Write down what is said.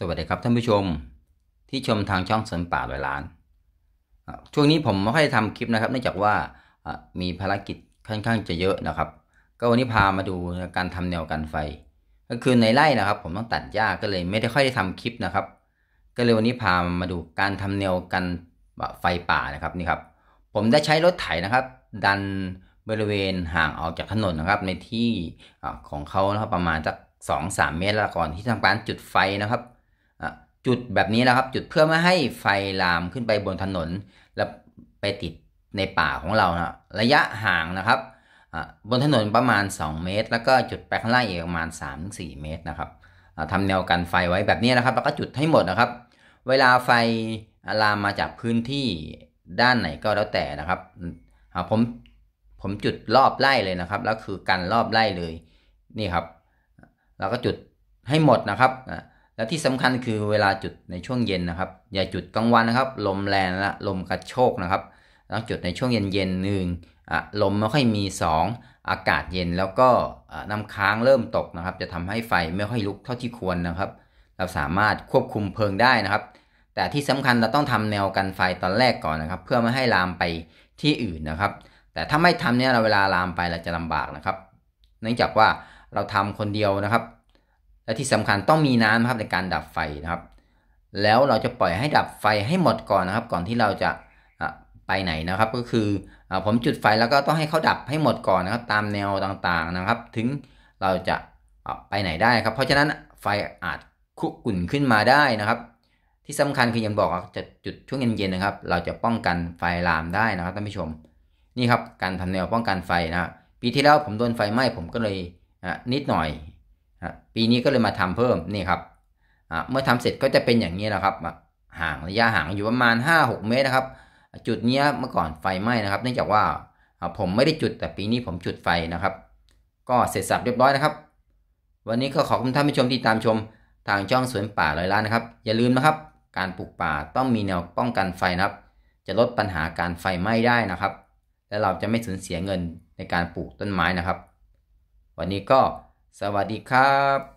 สวัสดีครับท่านผู้ชมที่ชมทางช่องสนป่าหลอยล้านช่วงนี้ผมไม่ค่อยทำคลิปนะครับ เนื่องจากว่ามีภารกิจค่อนข้างจะเยอะนะครับ ก็วันนี้พามาดูการทำแนวกันไฟก็คือในไร่นะครับผมต้องตัดหญ้าก็เลยไม่ได้ค่อยได้ทำคลิปนะครับ ก็เลยวันนี้พามาดูการทำแนวกันไฟป่านะครับนี่ครับผมได้ใช้รถไถนะครับ ดันบริเวณห่างออกจากถนนนะครับ ในที่ของเขานะครับประมาณสักามเมตรละก่อนที่ทำการจุดไฟนะครับจุดแบบนี้แล้วครับจุดเพื่อไม่ให้ไฟลามขึ้นไปบนถนน แล้วไปติดในป่าของเรานะระยะห่างนะครับบนถนนประมาณ 2 เมตร แล้วก็จุดไปข้างล่างอีกประมาณ 3-4 เมตรนะครับทำแนวกันไฟไว้แบบนี้นะครับแล้วก็จุดให้หมดนะครับ เวลาไฟลามมาจากพื้นที่ด้านไหนก็แล้วแต่นะครับ ผมผมจุดรอบไล่เลยนะครับแล้วคือกันรอบไล่เลยนี่ครับแล้วก็จุดให้หมดนะครับและที่สำคัญคือเวลาจุดในช่วงเย็นนะครับ อย่าจุดกลางวันนะครับ ลมแรงและลมกระโชกนะครับต้องจุดในช่วงเย็นเย็นหนึ่งลมไม่ค่อยมี 2 อากาศเย็นแล้วก็น้ำค้างเริ่มตกนะครับ จะทำให้ไฟไม่ค่อยลุกเท่าที่ควรนะครับ เราสามารถควบคุมเพลิงได้นะครับ แต่ที่สำคัญเราต้องทำแนวกันไฟตอนแรกก่อนนะครับ เพื่อไม่ให้ลามไปที่อื่นนะครับ แต่ถ้าไม่ทำเนี่ยเราเวลาลามไปเราจะลำบากนะครับ เนื่องจากว่าเราทำคนเดียวนะครับและที่สำคัญต้องมีน้ำนะครับในการดับไฟนะครับ แล้วเราจะปล่อยให้ดับไฟให้หมดก่อนนะครับ ก่อนที่เราจะไปไหนนะครับ ก็คือผมจุดไฟแล้วก็ต้องให้เขาดับให้หมดก่อนนะครับ ตามแนวต่างๆนะครับ ถึงเราจะไปไหนได้ครับ เพราะฉะนั้นไฟอาจคุกุ่นขึ้นมาได้นะครับ ที่สำคัญคือยังบอกจะจุดช่วงเย็นๆนะครับ เราจะป้องกันไฟลามได้นะครับท่านผู้ชม นี่ครับการทำแนวป้องกันไฟนะปีที่แล้วผมโดนไฟไหม้ผมก็เลยนิดหน่อยปีนี้ก็เลยมาทำเพิ่มนี่ครับเมื่อทำเสร็จก็จะเป็นอย่างนี้แหละครับห่างระยะห่างอยู่ประมาณ 5-6 เมตรนะครับ จุดนี้เมื่อก่อนไฟไหม้นะครับเนื่องจากว่าผมไม่ได้จุดแต่ปีนี้ผมจุดไฟนะครับ ก็เสร็จสับเรียบร้อยนะครับ วันนี้ก็ขอบคุณท่านผู้ชมที่ตามชมทางช่องสวนป่าลอยล้านนะครับอย่าลืมนะครับ การปลูกป่าต้องมีแนวป้องกันไฟนะครับ จะลดปัญหาการไฟไหม้ได้นะครับและเราจะไม่สูญเสียเงินในการปลูกต้นไม้นะครับ วันนี้ก็สวัสดีครับ